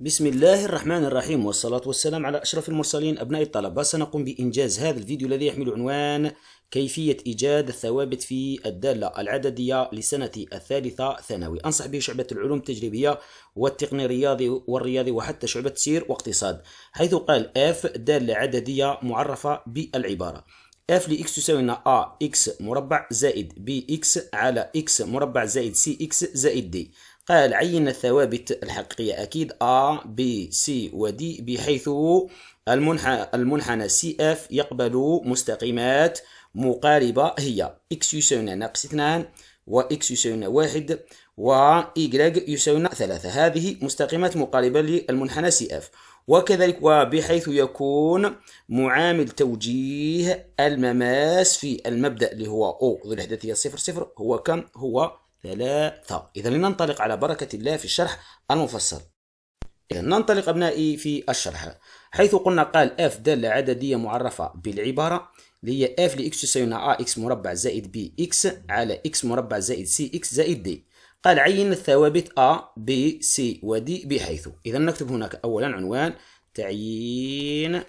بسم الله الرحمن الرحيم والصلاة والسلام على أشرف المرسلين أبناء الطلبة سنقوم بإنجاز هذا الفيديو الذي يحمل عنوان كيفية إيجاد الثوابت في الدالة العددية لسنة الثالثة ثانوي أنصح به شعبة العلوم التجريبية والتقني الرياضي والرياضي وحتى شعبة سير واقتصاد حيث قال F دالة عددية معرفة بالعبارة اف لإكس تساوي لنا أ إكس مربع زائد b إكس على إكس مربع زائد سي إكس زائد دي قال عين الثوابت الحقيقية أكيد A B C و D بحيث المنح... المنحنى CF يقبل مستقيمات مقاربة هي X يساوينا ناقص اثنان و X يساوينا واحد و Y يساوينا ثلاثة هذه مستقيمات مقاربة للمنحنى CF وكذلك وبحيث يكون معامل توجيه المماس في المبدأ اللي هو O ذو الأحداثية صفر صفر هو كم؟ هو ثلاثة إذا لننطلق على بركة الله في الشرح المفصل إذا ننطلق أبنائي في الشرح حيث قلنا قال F دالة عددية معرفة بالعبارة اللي هي F لإكس تساوينا A إكس مربع زائد B إكس على إكس مربع زائد C إكس زائد D قال عين الثوابت A B C و D بحيث إذا نكتب هناك أولا عنوان تعيين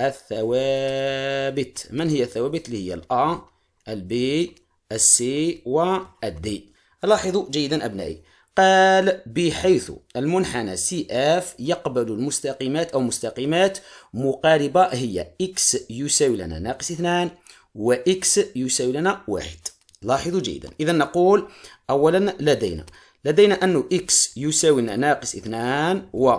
الثوابت من هي الثوابت اللي هي الأ البي السي والدي لاحظوا جيدا أبنائي قال بحيث المنحنى سي اف يقبل المستقيمات أو مستقيمات مقاربة هي اكس يساوي لنا ناقص 2 واكس يساوي لنا 1 لاحظوا جيدا إذا نقول أولا لدينا لدينا ان اكس يساوي لنا ناقص 2 و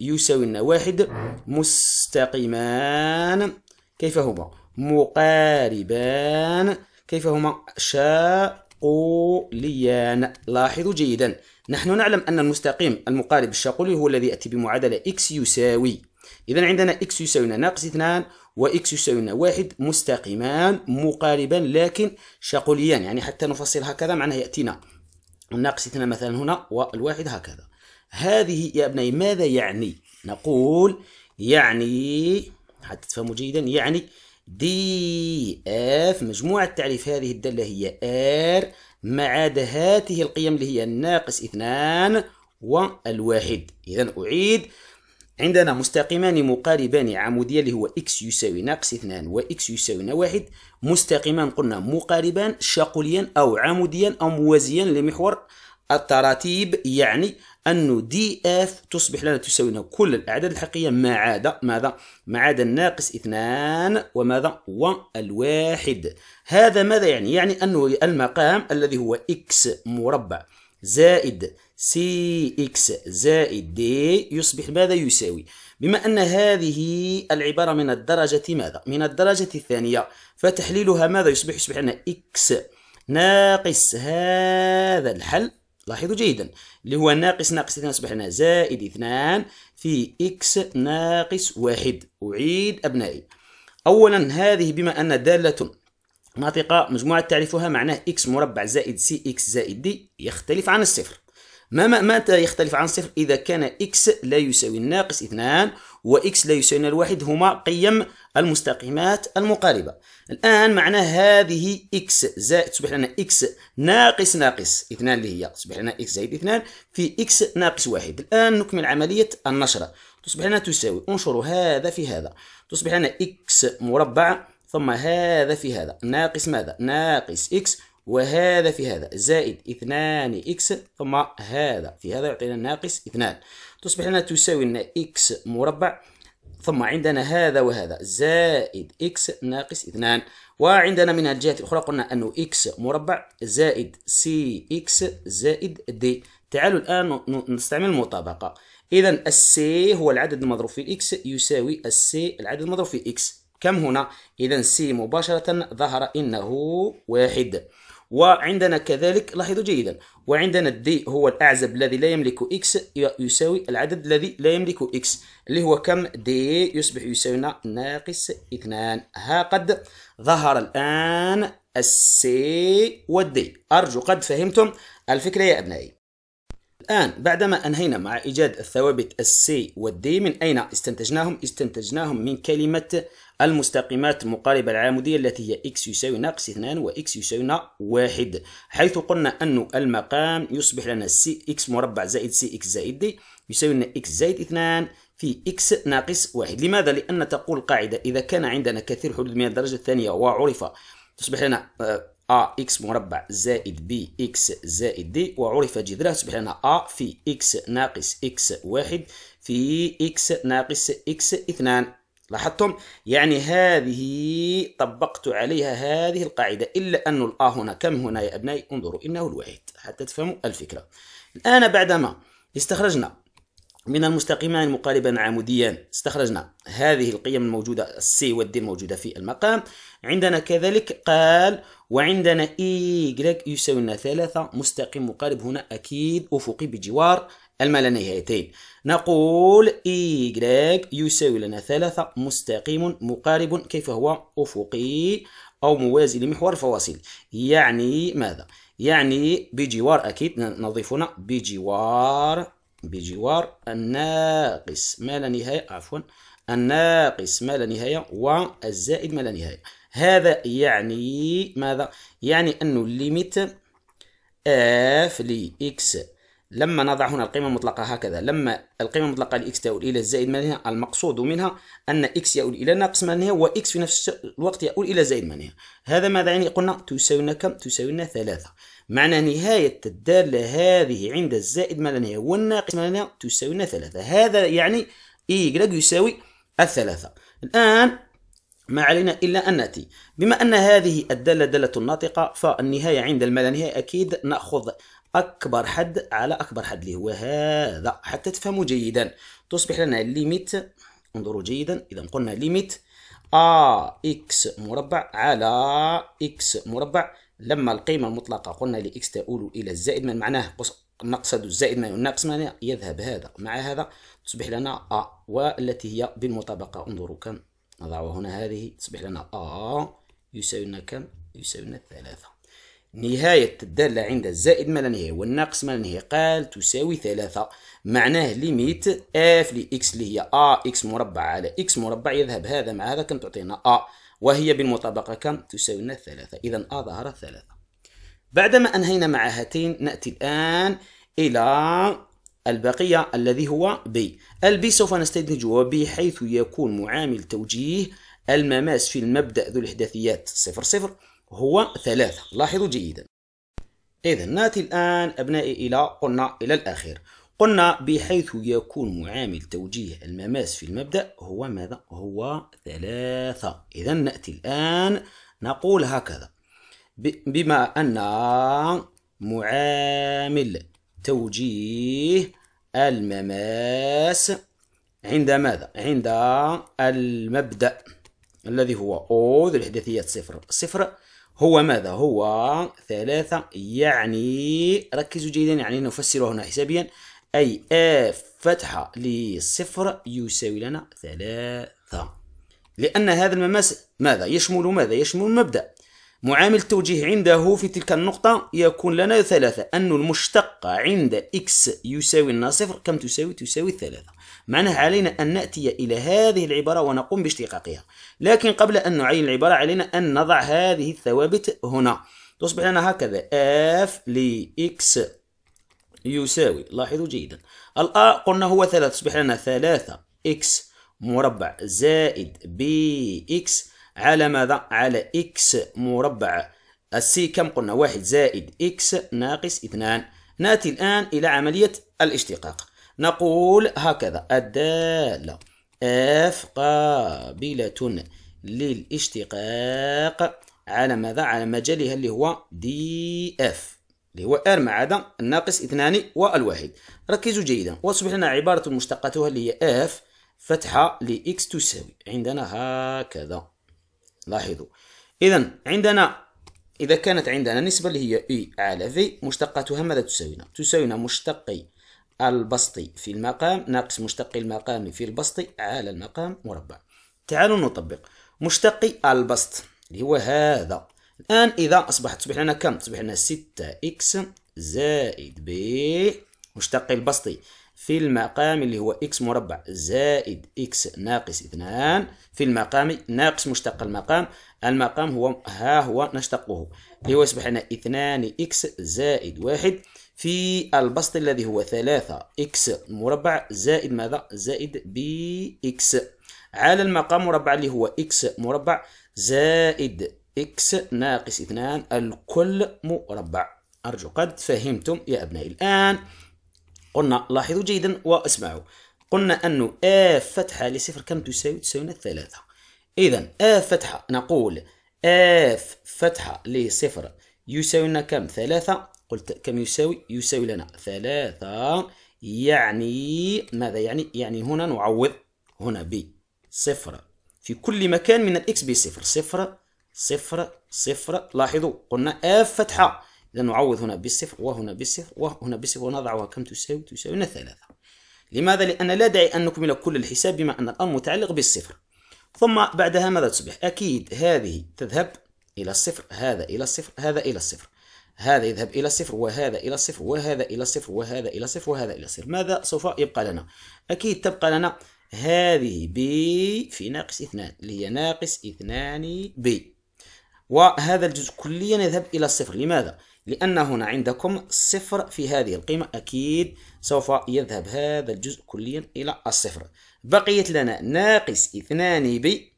يساوي لنا 1 مستقيمان كيف هما مقاربان كيف هما شا أوليان لاحظوا جيدا نحن نعلم أن المستقيم المقارب الشاقولي هو الذي يأتي بمعادلة x يساوي إذا عندنا x يساوينا ناقص 2 و x يساوينا 1 مستقيمان مقاربان لكن شاقوليان يعني حتى نفصل هكذا معناه يأتينا ناقص 2 مثلا هنا والواحد هكذا هذه يا أبنائي ماذا يعني؟ نقول يعني حتى تفهموا جيدا يعني دي اف مجموعة تعريف هذه الدالة هي ار ما عدا هاته القيم اللي هي الناقص اثنان والواحد إذا أعيد عندنا مستقيمان مقاربان عموديا اللي هو اكس يساوي ناقص اثنان و يساوي واحد مستقيمان قلنا مقاربان شاقوليا أو عموديا أو موازيا لمحور التراتيب يعني أن دي اف تصبح لنا تساوي كل الأعداد الحقيقية ما عدا ماذا؟ ما عدا الناقص اثنان وماذا؟ والواحد هذا ماذا يعني؟ يعني أنه المقام الذي هو إكس مربع زائد سي اكس زائد دي يصبح ماذا يساوي؟ بما أن هذه العبارة من الدرجة ماذا؟ من الدرجة الثانية فتحليلها ماذا يصبح؟ يصبح لنا إكس ناقص هذا الحل لاحظوا جيدا اللي هو ناقص ناقص 2 أصبح هنا زائد 2 في إكس ناقص 1 أعيد أبنائي أولا هذه بما أن دالة ناطقة مجموعة تعرفها معناه إكس مربع زائد سي إكس زائد دي يختلف عن الصفر ما متى يختلف عن صفر إذا كان إكس لا يساوي ناقص 2 وإكس لا يساوي الواحد هما قيم المستقيمات المقاربة الآن معنى هذه إكس زائد تصبح لنا إكس ناقص ناقص اثنان اللي هي تصبح لنا إكس زائد اثنان في إكس ناقص واحد الآن نكمل عملية النشرة تصبح لنا تساوي انشر هذا في هذا تصبح لنا إكس مربع ثم هذا في هذا ناقص ماذا؟ ناقص إكس وهذا في هذا زائد اثنان إكس ثم هذا في هذا يعطينا ناقص اثنان تصبح لنا تساوي لنا إكس مربع ثم عندنا هذا وهذا زائد إكس ناقص اثنان وعندنا من الجهة الأخرى قلنا أنه إكس مربع زائد سي إكس زائد دي تعالوا الآن نستعمل المطابقة إذا السي هو العدد المضروب في إكس يساوي السي العدد المضروب في إكس كم هنا؟ إذا سي مباشرة ظهر إنه واحد وعندنا كذلك لاحظوا جيدا وعندنا الدي هو الأعزب الذي لا يملك إكس يساوي العدد الذي لا يملك إكس اللي هو كم دي يصبح يساوينا ناقص اثنان ها قد ظهر الآن السي والدي أرجو قد فهمتم الفكرة يا أبنائي الآن بعدما أنهينا مع إيجاد الثوابت السي والدي من أين استنتجناهم؟ استنتجناهم من كلمة المستقيمات المقاربة العامودية التي هي x يساوي ناقص 2 و x يساوي 1 حيث قلنا أن المقام يصبح لنا سي x مربع زائد سي x زائد دي يساوي لنا x زائد 2 في x ناقص 1 لماذا؟ لأن تقول القاعدة إذا كان عندنا كثير حدود من الدرجة الثانية وعرف تصبح لنا آه، a x مربع زائد b x زائد d وعرف جذرها تصبح لنا a في x ناقص x واحد في x ناقص x اثنان لاحظتم يعني هذه طبقت عليها هذه القاعدة إلا أن الآ هنا كم هنا يا أبنائي انظروا إنه الواحد حتى تفهموا الفكرة الآن بعدما استخرجنا من المستقيمان مقاربا عموديا استخرجنا هذه القيم الموجودة السي والدي الموجودة في المقام عندنا كذلك قال وعندنا e، جريك e، يساوي لنا ثلاثة مستقيم مقارب هنا أكيد أفقي بجوار الملانهايتين نقول جريك يساوي لنا ثلاثة مستقيم مقارب كيف هو أفقي أو موازي لمحور فواصل يعني ماذا؟ يعني بجوار أكيد نضيف هنا بجوار بجوار الناقص ما لا نهاية عفوا الناقص ما لا نهاية والزائد ما لا نهاية هذا يعني ماذا؟ يعني أنه الليميت اف لإكس لما نضع هنا القيمة المطلقة هكذا لما القيمة المطلقة لإكس تؤول إلى الزائد ما لا نهاية المقصود منها أن إكس يؤول إلى ناقص ما لا نهاية وإكس في نفس الوقت يؤول إلى زائد ما لا نهاية هذا ماذا يعني؟ قلنا تساوي كم؟ تساوي لنا ثلاثة معنى نهاية الدالة هذه عند الزائد ما لا نهاية والناقص ما لا نهاية تساوينا ثلاثة هذا يعني إيجريك يساوي الثلاثة الآن ما علينا إلا أن نأتي بما أن هذه الدالة دالة ناطقة فالنهاية عند المالانهاية أكيد نأخذ أكبر حد على أكبر حد اللي هو هذا حتى تفهموا جيدا تصبح لنا ليميت انظروا جيدا إذا قلنا ليميت أ إكس مربع على إكس مربع لما القيمة المطلقة قلنا لإكس تؤول إلى الزائد من معناه نقصد الزائد من والناقص من يذهب هذا مع هذا تصبح لنا أ والتي هي بالمطابقة انظروا كم نضع هنا هذه تصبح لنا أ يساوي كم يساوي ثلاثة نهاية الدالة عند الزائد ما لا نهاية والناقص ما لا نهاية قال تساوي ثلاثة معناه ليميت اف لإكس اللي هي ا اكس مربع على اكس مربع يذهب هذا مع هذا كم تعطينا ا وهي بالمطابقة كم تساوي لنا ثلاثة إذا ا ظهر ثلاثة بعدما أنهينا مع هاتين نأتي الآن إلى البقية الذي هو بي البي سوف نستدمجه بحيث يكون معامل توجيه المماس في المبدأ ذو الإحداثيات صفر صفر هو ثلاثة لاحظوا جيدا إذا نأتي الآن أبنائي إلى قلنا إلى الأخير قلنا بحيث يكون معامل توجيه المماس في المبدأ هو ماذا؟ هو ثلاثة إذا نأتي الآن نقول هكذا بما أن معامل توجيه المماس عند ماذا؟ عند المبدأ الذي هو O ذو الإحداثيات صفر صفر هو ماذا هو ثلاثة يعني ركزوا جيدا يعني نفسره هنا حسابيا أي اف فتحة لصفر يساوي لنا ثلاثة لأن هذا المماس ماذا يشمل ماذا يشمل مبدأ معامل التوجيه عنده في تلك النقطة يكون لنا ثلاثة أن المشتقة عند إكس يساوي لنا صفر كم تساوي تساوي ثلاثة معناه علينا أن نأتي إلى هذه العبارة ونقوم باشتقاقها لكن قبل أن نعين العبارة علينا أن نضع هذه الثوابت هنا تصبح لنا هكذا اف لإكس يساوي لاحظوا جيدا الآ قلنا هو ثلاثة تصبح لنا ثلاثة إكس مربع زائد بي إكس على ماذا؟ على إكس مربع السي كم قلنا واحد زائد إكس ناقص اثنان نأتي الآن إلى عملية الاشتقاق نقول هكذا الدالة اف قابلة للاشتقاق على ماذا على مجالها اللي هو دي اف اللي هو ار ما عدا الناقص اثنان والواحد ركزوا جيدا واصبح لنا عبارة مشتقتها اللي هي اف فتحة لإكس تساوي عندنا هكذا لاحظوا إذا عندنا إذا كانت عندنا نسبة اللي هي إي e على في مشتقاتها ماذا تساوينا؟ تساوينا مشتقي البسطي في المقام ناقص مشتقي المقام في البسطي على المقام مربع تعالوا نطبق مشتقي البسط اللي هو هذا الآن إذا أصبحت تصبح لنا كم؟ تصبح لنا 6 اكس زائد ب مشتقي البسطي في المقام اللي هو اكس مربع زائد اكس ناقص 2 في المقام ناقص مشتق المقام المقام هو ها هو نشتقه اللي هو يصبح لنا 2 اكس زائد 1 في البسط الذي هو 3 اكس مربع زائد ماذا زائد بي اكس على المقام مربع اللي هو اكس مربع زائد اكس ناقص 2 الكل مربع ارجو قد فهمتم يا ابنائي الان قلنا لاحظوا جيدا واسمعوا قلنا أن آ فتحة لصفر كم تساوي؟ تساوي ثلاثة إذا آ فتحة نقول آ فتحة لصفر يساوي كم؟ ثلاثة قلت كم يساوي يساوي لنا ثلاثة يعني ماذا يعني يعني هنا نعوض هنا ب صفر في كل مكان من الاكس بصفر صفر صفر صفر لاحظوا قلنا اف فتحه اذا نعوض هنا بالصفر وهنا بالصفر وهنا بالصفر ونضعها كم تساوي تساوي لنا ثلاثة لماذا لان لا داعي ان نكمل كل الحساب بما ان الامر متعلق بالصفر ثم بعدها ماذا تصبح اكيد هذه تذهب الى الصفر هذا الى الصفر هذا الى الصفر هذا يذهب إلى الصفر وهذا إلى الصفر وهذا إلى الصفر وهذا إلى الصفر وهذا إلى الصفر ماذا سوف يبقى لنا أكيد تبقى لنا هذه ب في ناقص اثنان اللي هي ناقص اثنان ب وهذا الجزء كليا يذهب إلى الصفر لماذا؟ لأن هنا عندكم صفر في هذه القيمة أكيد سوف يذهب هذا الجزء كليا إلى الصفر بقيت لنا ناقص اثنان ب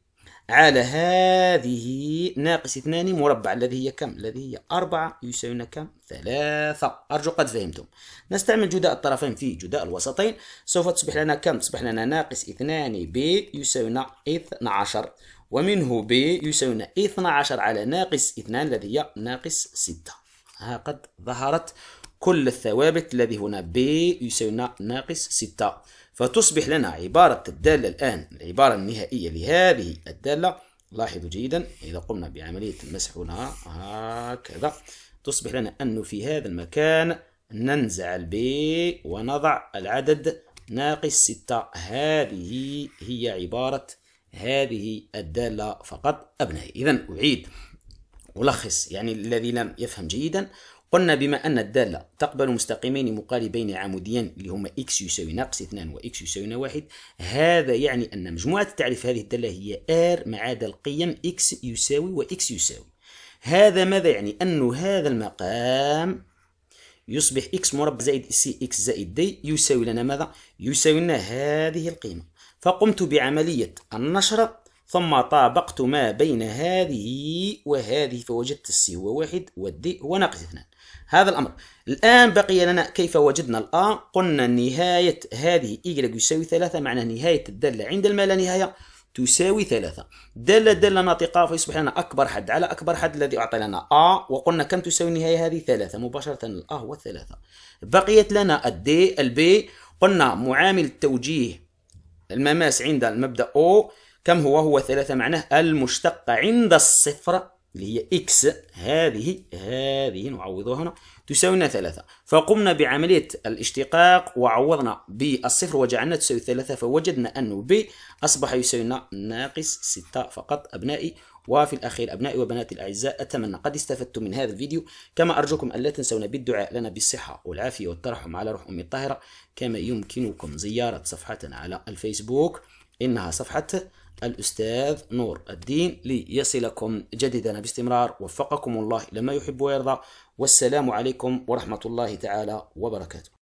على هذه ناقص اثنان مربع الذي هي كم؟ الذي هي أربعة يساويون كم؟ ثلاثة أرجو قد فهمتم نستعمل جداء الطرفين في جداء الوسطين سوف تصبح لنا كم؟ تصبح لنا ناقص اثنان ب يساوينا 12 ومنه ب يساوينا 12 على ناقص اثنان الذي هي ناقص ستة ها قد ظهرت كل الثوابت الذي هنا ب يساوينا ناقص ستة فتصبح لنا عبارة الدالة الآن العبارة النهائية لهذه الدالة لاحظوا جيدا إذا قمنا بعملية المسح هنا هكذا تصبح لنا أنه في هذا المكان ننزع البي ونضع العدد ناقص ستة هذه هي عبارة هذه الدالة فقط أبنائي إذا أعيد ألخص يعني الذي لم يفهم جيدا قلنا بما أن الدالة تقبل مستقيمين مقاربين عموديا اللي هما x يساوي ناقص 2 و x يساوي 1 هذا يعني أن مجموعة تعريف هذه الدالة هي r ما عدا القيم x يساوي و x يساوي هذا ماذا يعني أن هذا المقام يصبح x مربع زائد سي x زائد d يساوي لنا ماذا؟ يساوي لنا هذه القيمة فقمت بعملية النشر ثم طابقت ما بين هذه وهذه فوجدت السي هو واحد والدي هو ناقص اثنان هذا الأمر الآن بقي لنا كيف وجدنا الآ قلنا نهاية هذه y يساوي ثلاثة معنى نهاية الدالة عند لا نهاية تساوي ثلاثة دالة دالة ناطقة فيصبح لنا أكبر حد على أكبر حد الذي أعطى لنا أ وقلنا كم تساوي النهاية هذه ثلاثة مباشرة الأ هو ثلاثة بقيت لنا الدي البي قلنا معامل التوجيه المماس عند المبدأ أو كم هو هو ثلاثة معناه المشتقة عند الصفر اللي هي إكس هذه هذه نعوضها هنا تساوي لنا ثلاثة فقمنا بعملية الاشتقاق وعوضنا بالصفر وجعلنا تساوي ثلاثة فوجدنا أنه ب أصبح يساوي لنا ناقص ستة فقط أبنائي وفي الأخير أبنائي وبناتي الأعزاء أتمنى قد استفدتم من هذا الفيديو كما أرجوكم ألا تنسونا بالدعاء لنا بالصحة والعافية والترحم على روح أمي الطاهرة كما يمكنكم زيارة صفحتنا على الفيسبوك إنها صفحة الأستاذ نور الدين ليصلكم جديدا باستمرار وفقكم الله لما يحب ويرضى والسلام عليكم ورحمة الله تعالى وبركاته